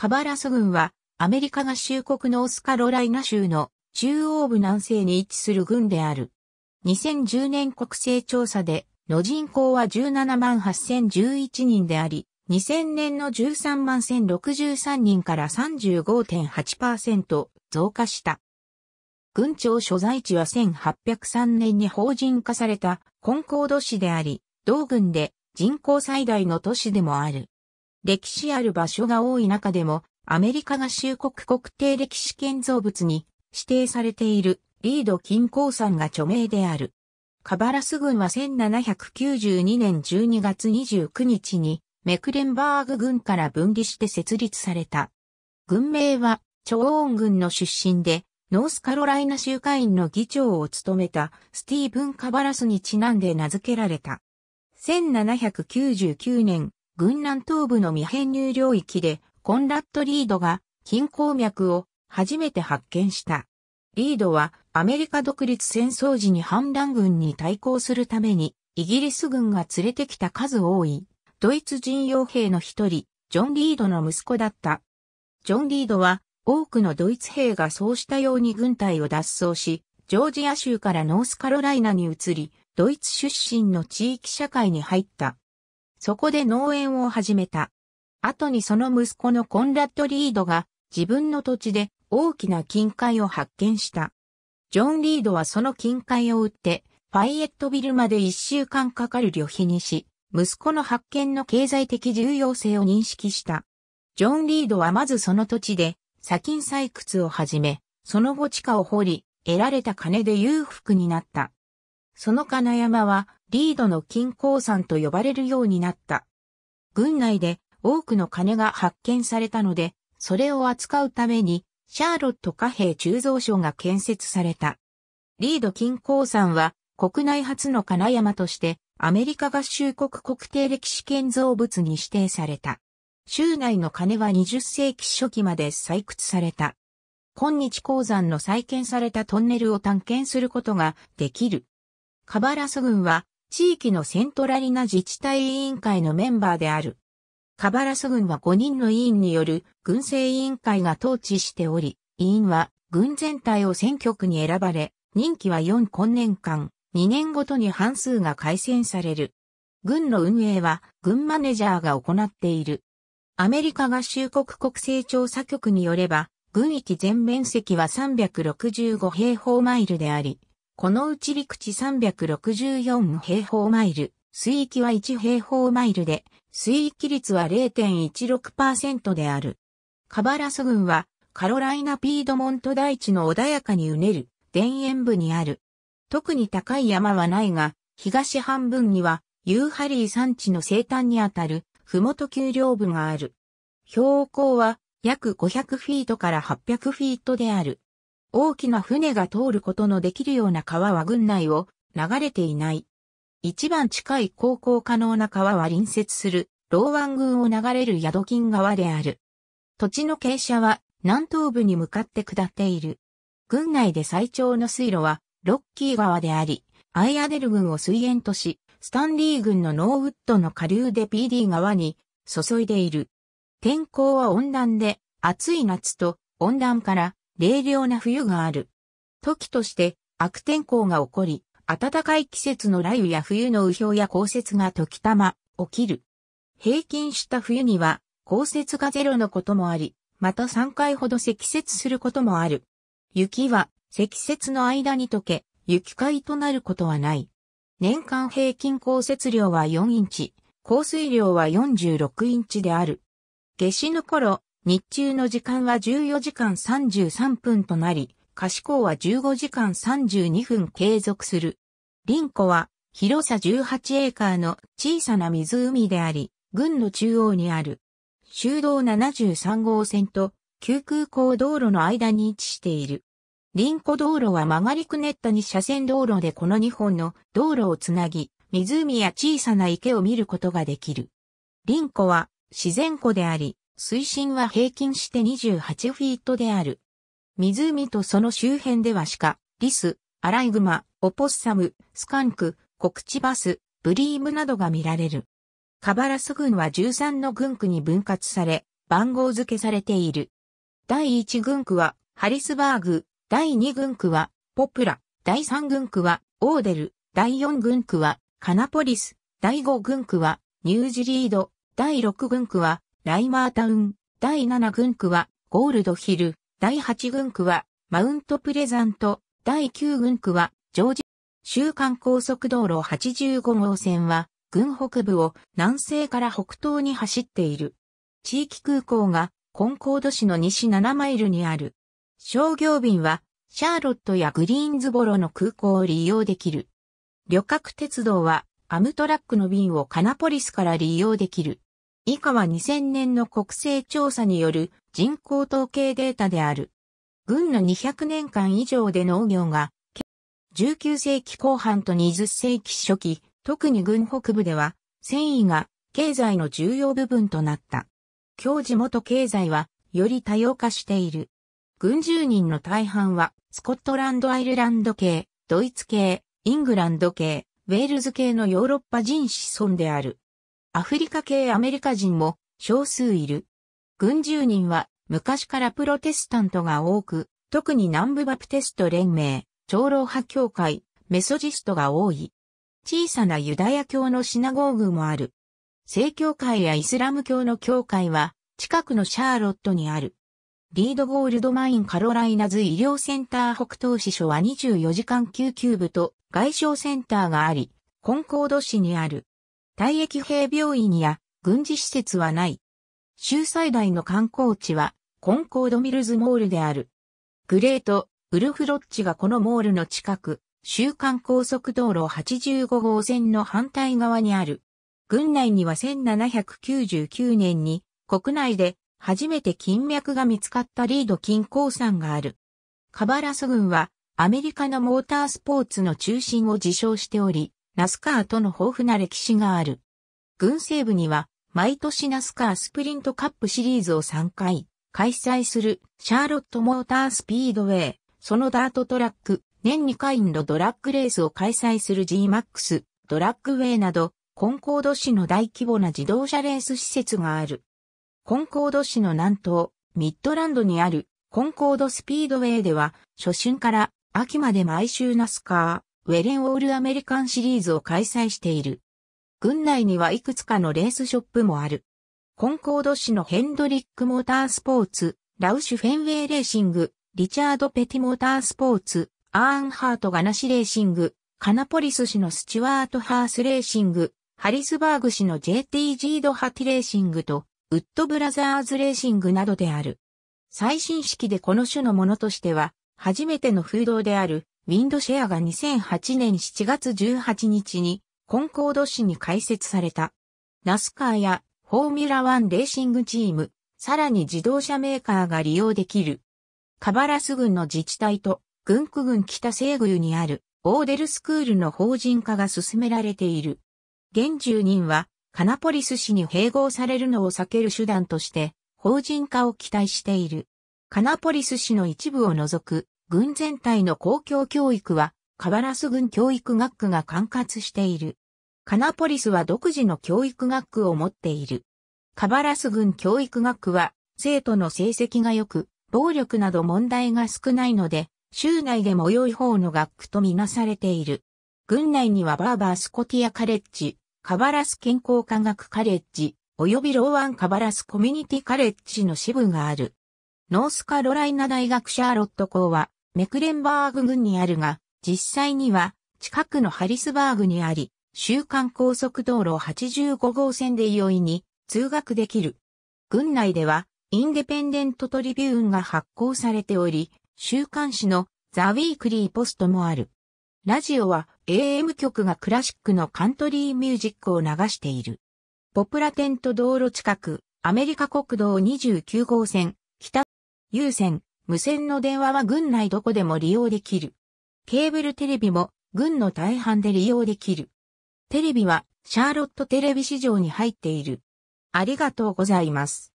カバラス軍は、アメリカ合衆国のオスカロライナ州の中央部南西に位置する軍である。2010年国勢調査で、の人口は17万8011人であり、2000年の13万1063人から35.8%増加した。軍庁所在地は1803年に法人化されたコンコード市であり、同軍で人口最大の都市でもある。歴史ある場所が多い中でも、アメリカ合衆国国定歴史建造物に指定されているリード金鉱山が著名である。カバラス軍は1792年12月29日にメクレンバーグ軍から分離して設立された。軍名は超音軍の出身でノースカロライナ州会員の議長を務めたスティーブン・カバラスにちなんで名付けられた。1799年軍南東部の未編入領域で、コンラッド・リードが、金鉱脈を初めて発見した。リードは、アメリカ独立戦争時に反乱軍に対抗するために、イギリス軍が連れてきた数多い、ドイツ人傭兵の一人、ジョン・リードの息子だった。ジョン・リードは、多くのドイツ兵がそうしたように軍隊を脱走し、ジョージア州からノースカロライナに移り、ドイツ出身の地域社会に入った。そこで農園を始めた。後にその息子のコンラッド・リードが自分の土地で大きな金塊を発見した。ジョン・リードはその金塊を売って、ファイエットビルまで一週間かかる旅費にし、息子の発見の経済的重要性を認識した。ジョン・リードはまずその土地で砂金採掘を始め、その後地下を掘り、得られた金で裕福になった。その金山はリードの金鉱山と呼ばれるようになった。軍内で多くの金が発見されたので、それを扱うために、シャーロット貨幣鋳造所が建設された。リード金鉱山は国内初の金山としてアメリカ合衆国国定歴史建造物に指定された。州内の金は20世紀初期まで採掘された。今日鉱山の再建されたトンネルを探検することができる。カバラス軍は地域のセントラリナ自治体委員会のメンバーである。カバラス軍は5人の委員による軍政委員会が統治しており、委員は軍全体を選挙区に選ばれ、任期は4今年間、2年ごとに半数が改選される。軍の運営は軍マネジャーが行っている。アメリカ合衆国国勢調査局によれば、軍域全面積は365平方マイルであり、このうち陸地364平方マイル、水域は1平方マイルで、水域率は0.16%である。カバラス群は、カロライナ・ピードモント大地の穏やかにうねる、田園部にある。特に高い山はないが、東半分には、ユーハリー山地の西端にあたる、ふもと丘陵部がある。標高は、約500フィートから800フィートである。大きな船が通ることのできるような川は郡内を流れていない。一番近い航行可能な川は隣接するローワン郡を流れるヤドキン川である。土地の傾斜は南東部に向かって下っている。郡内で最長の水路はロッキー川であり、アイアデル郡を水源とし、スタンリー郡のノーウッドの下流で PD 川に注いでいる。天候は温暖で、暑い夏と温暖から冷涼な冬がある。時として悪天候が起こり、暖かい季節の雷雨や冬の雨氷や降雪が時たま起きる。平均した冬には降雪がゼロのこともあり、また3回ほど積雪することもある。雪は積雪の間に溶け、雪解となることはない。年間平均降雪量は4インチ、降水量は46インチである。夏至の頃、日中の時間は14時間33分となり、可視光は15時間32分継続する。リンコは広さ18エーカーの小さな湖であり、軍の中央にある。修道73号線と旧空港道路の間に位置している。リンコ道路は曲がりくねった2車線道路でこの2本の道路をつなぎ、湖や小さな池を見ることができる。リンコは自然湖であり、水深は平均して28フィートである。湖とその周辺では鹿、リス、アライグマ、オポッサム、スカンク、コクチバス、ブリームなどが見られる。カバラス群は13の群区に分割され、番号付けされている。第1群区はハリスバーグ、第2群区はポプラ、第3群区はオーデル、第4群区はカナポリス、第5群区はニュージリード、第6群区はライマータウン、第7軍区は、ゴールドヒル、第8軍区は、マウントプレザント、第9軍区は、ジョージ、週間高速道路85号線は、軍北部を南西から北東に走っている。地域空港がコンコード市の西7マイルにある。商業便はシャーロットやグリーンズボロの空港を利用できる。旅客鉄道はアムトラックの便をカナポリスから利用できる。以下は2000年の国勢調査による人口統計データである。軍の200年間以上で農業が、19世紀後半と20世紀初期、特に軍北部では、繊維が経済の重要部分となった。今日地元経済は、より多様化している。軍住人の大半は、スコットランド・アイルランド系、ドイツ系、イングランド系、ウェールズ系のヨーロッパ人子孫である。アフリカ系アメリカ人も少数いる。軍住人は昔からプロテスタントが多く、特に南部バプテスト連盟、長老派教会、メソジストが多い。小さなユダヤ教のシナゴーグもある。正教会やイスラム教の教会は近くのシャーロットにある。リードゴールドマインカロライナズ医療センター北東支所は24時間救急部と外傷センターがあり、コンコード市にある。退役兵病院や軍事施設はない。州最大の観光地はコンコードミルズモールである。グレート、ウルフロッチがこのモールの近く、週間高速道路85号線の反対側にある。軍内には1799年に国内で初めて金脈が見つかったリード金鉱山がある。カバラス軍はアメリカのモータースポーツの中心を自称しており、ナスカーとの豊富な歴史がある。軍西部には、毎年ナスカースプリントカップシリーズを3回、開催するシャーロットモータースピードウェイ、そのダートトラック、年2回のドラッグレースを開催する G-MAX、ドラッグウェイなど、コンコード市の大規模な自動車レース施設がある。コンコード市の南東、ミッドランドにあるコンコードスピードウェイでは、初春から秋まで毎週ナスカー、ウェレンオールアメリカンシリーズを開催している。郡内にはいくつかのレースショップもある。コンコード市のヘンドリックモータースポーツ、ラウシュフェンウェイレーシング、リチャード・ペティモータースポーツ、アーンハート・ガナシレーシング、カナポリス市のスチュワート・ハースレーシング、ハリスバーグ市の JTG ドハティレーシングと、ウッドブラザーズレーシングなどである。最新式でこの種のものとしては、初めての風動である、ウィンドシェアが2008年7月18日にコンコード市に開設された。ナスカーやフォーミュラワンレーシングチーム、さらに自動車メーカーが利用できる。カバラス軍の自治体と、軍区軍北西部にあるオーデルスクールの法人化が進められている。現住人は、カナポリス市に併合されるのを避ける手段として、法人化を期待している。カナポリス市の一部を除く軍全体の公共教育は、カバラス軍教育学区が管轄している。カナポリスは独自の教育学区を持っている。カバラス軍教育学区は、生徒の成績が良く、暴力など問題が少ないので、州内でも良い方の学区とみなされている。軍内にはバーバースコティアカレッジ、カバラス健康科学カレッジ、及びローアンカバラスコミュニティカレッジの支部がある。ノースカロライナ大学シャーロット校は、メクレンバーグ郡にあるが、実際には近くのハリスバーグにあり、週間高速道路85号線で容易に通学できる。郡内では、インデペンデントトリビューンが発行されており、週刊誌のザ・ウィークリーポストもある。ラジオは AM 局がクラシックのカントリーミュージックを流している。ポプラテント道路近く、アメリカ国道29号線、北優先、無線の電話は軍内どこでも利用できる。ケーブルテレビも軍の大半で利用できる。テレビはシャーロットテレビ市場に入っている。ありがとうございます。